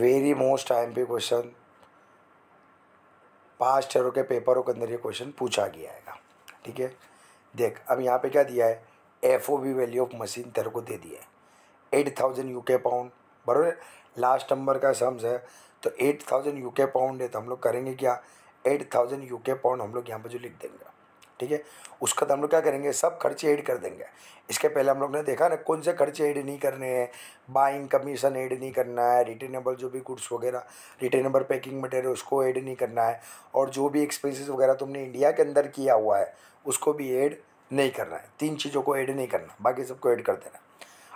very most time पे question पाँच चेरों के पेपरों के अंदर ये क्वेश्चन पूछा गया है ठीक है देख अब यहाँ पे क्या दिया है F O B value of machine तेरे को दे दिया है eight thousand U K pound बरबर लास्ट नंबर का सम्स है तो eight thousand U K pound है तो हम लोग करेंगे क्या eight thousand U K pound हम लोग यहाँ पर जो लिख देंगे ठीक है उसका तो हम लोग क्या करेंगे सब खर्चे ऐड कर देंगे इसके पहले हम लोग ने देखा ना कौन से खर्चे ऐड नहीं करने हैं बाइंग कमीशन ऐड नहीं करना है रिटेनेबल जो भी गुड्स वगैरह रिटर्नेबल पैकिंग मटेरियल उसको ऐड नहीं करना है और जो भी एक्सपेंसेस वगैरह तुमने इंडिया के अंदर किया हुआ है उसको भी ऐड नहीं करना है तीन चीज़ों को ऐड नहीं करना बाकी सबको ऐड कर देना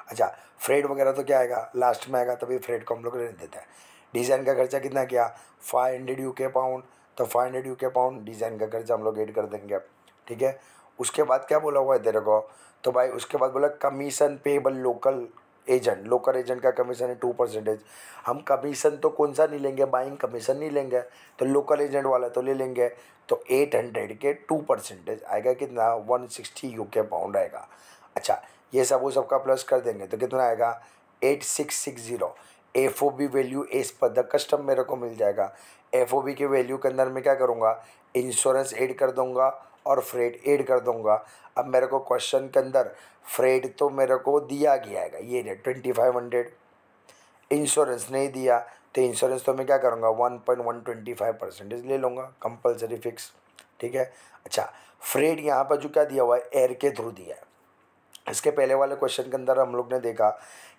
अच्छा फ्रेड वगैरह तो क्या आएगा लास्ट में आएगा तभी फ्रेड को हम लोग रहने देते हैं डिज़ाइन का खर्चा कितना किया five hundred U K pound तो five hundred U K pound design का खर्चा हम लोग ऐड कर देंगे अब ठीक है उसके बाद क्या बोला हुआ है तेरे को तो भाई उसके बाद बोला commission payable local agent local agent का कमीशन है टू परसेंटेज हम कमीशन तो कौन सा नहीं लेंगे बाइंग कमीशन नहीं लेंगे तो लोकल एजेंट वाला तो ले लेंगे तो एट हंड्रेड के टू परसेंटेज आएगा कितना one sixty U K pound आएगा अच्छा ये सब वो सबका प्लस कर देंगे तो कितना आएगा eight six six zero F O B value as per the custom मेरे को मिल जाएगा एफ ओ बी के वैल्यू के अंदर मैं क्या करूँगा इंश्योरेंस एड कर दूँगा और फ्रेड ऐड कर दूंगा अब मेरे को क्वेश्चन के अंदर फ्रेड तो मेरे को दिया गया है ये नहीं ट्वेंटी फाइव हंड्रेड इंश्योरेंस नहीं दिया तो इंश्योरेंस तो मैं क्या करूँगा one point one twenty five percentage ले लूँगा कंपलसरी फिक्स ठीक है अच्छा फ्रेड यहाँ पर जो क्या दिया हुआ है एयर के थ्रू दिया है इसके पहले वाले क्वेश्चन के अंदर हम लोग ने देखा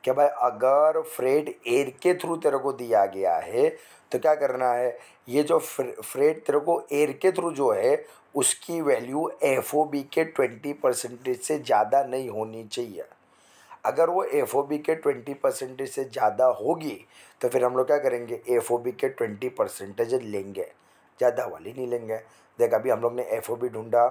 कि भाई अगर फ्रेट एयर के थ्रू तेरे को दिया गया है तो क्या करना है ये जो फ्रेट तेरे को एयर के थ्रू जो है उसकी वैल्यू एफ ओ बी के ट्वेंटी परसेंटेज से ज़्यादा नहीं होनी चाहिए अगर वो एफ ओ बी के ट्वेंटी परसेंटेज से ज़्यादा होगी तो फिर हम लोग क्या करेंगे एफ ओ बी के ट्वेंटी परसेंटेज लेंगे ज़्यादा वाली नहीं लेंगे देख अभी हम लोग ने एफ ओ बी ढूँढा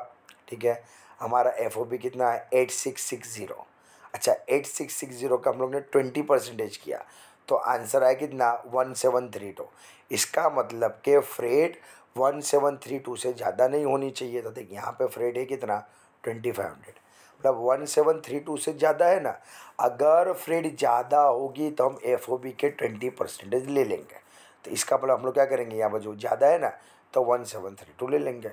ठीक है हमारा एफ कितना है एट सिक्स सिक्स ज़ीरो अच्छा एट सिक्स सिक्स ज़ीरो का हम लोग ने ट्वेंटी परसेंटेज किया तो आंसर आया कितना वन सेवन थ्री टू इसका मतलब कि freight one seven three two से ज़्यादा नहीं होनी चाहिए तो देखिए यहाँ पे फ्रेड है कितना ट्वेंटी फाइव हंड्रेड मतलब वन सेवन थ्री टू से ज़्यादा है ना अगर फ्रेड ज़्यादा होगी तो हम एफ के ट्वेंटी परसेंटेज ले लेंगे तो इसका मतलब हम लोग क्या करेंगे यहाँ पर जो ज़्यादा है ना तो वन सेवन थ्री टू ले लेंगे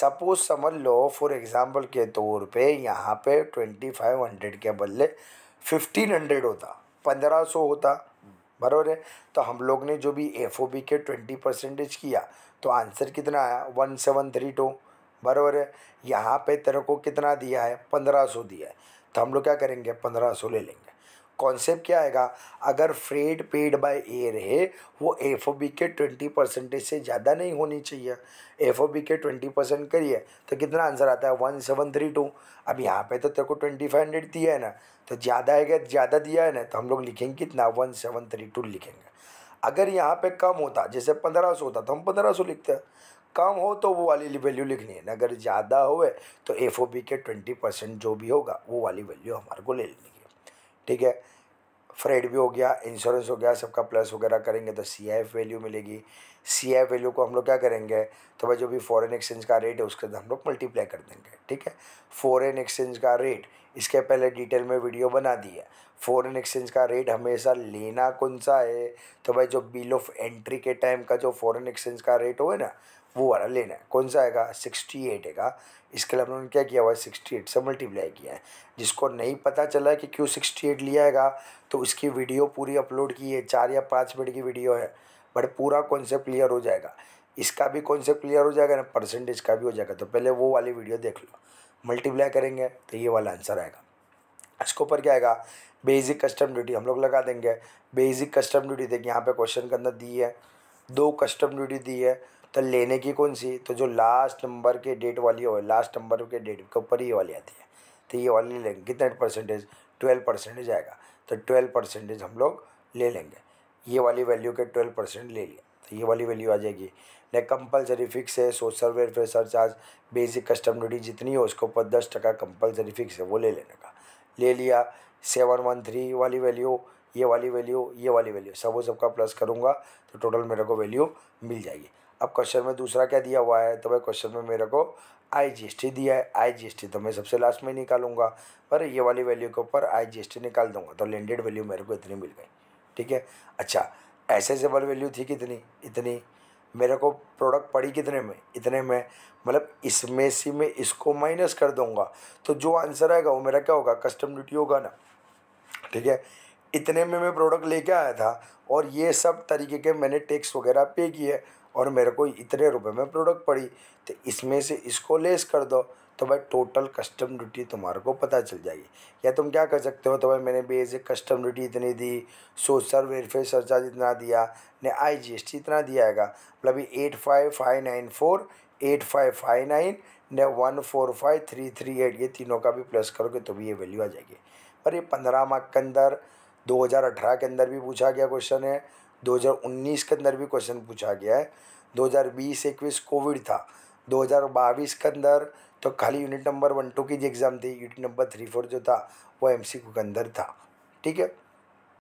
सपोज समझ लो फॉर एग्ज़ाम्पल के तौर पे यहाँ पे ट्वेंटी फाइव हंड्रेड के बदले फिफ्टीन हंड्रेड होता पंद्रह सौ होता बराबर है तो हम लोग ने जो भी एफ ओ बी के ट्वेंटी परसेंटेज किया तो आंसर कितना आया वन सेवन थ्री टू बराबर है यहाँ पे तेरे को कितना दिया है पंद्रह सौ दिया है तो हम लोग क्या करेंगे पंद्रह सौ ले लेंगे कॉन्सेप्ट क्या आएगा अगर फ्रेड पेड बाय एयर है वो एफ बी के ट्वेंटी परसेंटेज से ज़्यादा नहीं होनी चाहिए एफ बी के ट्वेंटी परसेंट करिए तो कितना आंसर आता है वन सेवन थ्री टू अब यहाँ पे तो तेरे को ट्वेंटी फाइव हंड्रेड दिया है ना तो ज़्यादा है क्या ज़्यादा दिया है ना तो हम लोग लिखेंगे कितना वन सेवन थ्री टू लिखेंगे अगर यहाँ पे कम होता जैसे पंद्रह सौ होता तो हम पंद्रह सौ लिखते हैं कम हो तो वो वाली वैल्यू लिखनी है अगर ज़्यादा होए तो एफ के ट्वेंटी परसेंट जो भी होगा वो वाली वैल्यू हमारे को ले लेनी ठीक है फ्रेड भी हो गया इंश्योरेंस हो गया सबका प्लस वगैरह करेंगे तो सी आई एफ वैल्यू मिलेगी सी आई एफ वैल्यू को हम लोग क्या करेंगे तो भाई जो भी फॉरेन एक्सचेंज का रेट है उसके अंदर तो हम लोग मल्टीप्लाई कर देंगे ठीक है फॉरेन एक्सचेंज का रेट इसके पहले डिटेल में वीडियो बना दी है फॉरेन एक्सचेंज का रेट हमेशा लेना कौन सा है तो भाई जो बिल ऑफ एंट्री के टाइम का जो फॉरेन एक्सचेंज का रेट हो ना वो वाला लेना है कौन सा आएगा सिक्सटी एट आएगा इसके लिए हम लोगों ने क्या किया हुआ है सिक्सटी एट से मल्टीप्लाई किया है जिसको नहीं पता चला कि क्यों सिक्सटी एट लिया आएगा तो उसकी वीडियो पूरी अपलोड की है चार या पाँच मिनट की वीडियो है बट पूरा कॉन्सेप्ट क्लियर हो जाएगा इसका भी कॉन्सेप्ट क्लियर हो जाएगा ना परसेंटेज का भी हो जाएगा तो पहले वो वाली वीडियो देख लो मल्टीप्लाई करेंगे तो ये वाला आंसर आएगा इसके ऊपर क्या आएगा बेसिक कस्टम ड्यूटी हम लोग लगा देंगे बेसिक कस्टम ड्यूटी देखिए यहाँ पे क्वेश्चन के अंदर दी है दो कस्टम ड्यूटी दी है तो लेने की कौन सी तो जो लास्ट नंबर के डेट वाली हो लास्ट नंबर के डेट के ऊपर ये वाली आती है तो ये वाली लेंगे कितना परसेंटेज ट्वेल्व परसेंटेज आएगा तो ट्वेल्व परसेंटेज हम लोग ले लेंगे ये वाली वैल्यू के ट्वेल्व परसेंट ले लिया तो ये वाली वैल्यू आ जाएगी न कंपलसरी फिक्स है social welfare surcharge basic custom duty जितनी हो उसके ऊपर दस टका कंपलसरी फिक्स है वो ले लेने का ले लिया सेवन वन थ्री वाली वैल्यू ये वाली वैल्यू ये वाली वैल्यू सबों सबका प्लस करूँगा तो टोटल मेरे को वैल्यू मिल जाएगी अब क्वेश्चन में दूसरा क्या दिया हुआ है तो भाई क्वेश्चन में मेरे को आई जी एस टी दिया है आई जी एस टी तो मैं सबसे लास्ट में निकालूंगा पर ये वाली वैल्यू के ऊपर आई जी एस टी निकाल दूंगा तो लैंडेड वैल्यू मेरे को इतनी मिल गई ठीक है अच्छा एसेसेबल वैल्यू थी कितनी इतनी मेरे को प्रोडक्ट पड़ी कितने में इतने में मतलब इसमें से मैं इसको माइनस कर दूंगा तो जो आंसर आएगा वो मेरा क्या होगा कस्टम ड्यूटी होगा ना ठीक है इतने में मैं प्रोडक्ट लेके आया था और ये सब तरीके के मैंने टैक्स वगैरह पे किए और मेरे को इतने रुपए में प्रोडक्ट पड़ी तो इसमें से इसको लेस कर दो तो भाई टोटल कस्टम ड्यूटी तुम्हारे को पता चल जाएगी या तुम क्या कर सकते हो तो भाई मैंने बेसिक कस्टम ड्यूटी इतनी दी सोशल वेलफेयर सरचार्ज इतना दिया ने आई जी एस टी इतना दिया आएगा मतलब eight five five nine four eight five five nine ने one four five three three eight ये तीनों का भी प्लस करोगे तो भी ये वैल्यू आ जाएगी पर ये पंद्रह मार्क के अंदर अठारह के अंदर भी पूछा गया क्वेश्चन है 2019 के अंदर भी क्वेश्चन पूछा गया है 2020 हज़ार कोविड था 2022 के अंदर तो खाली यूनिट नंबर वन टू की जो एग्ज़ाम थी यूनिट नंबर थ्री फोर जो था वो एम के अंदर था ठीक है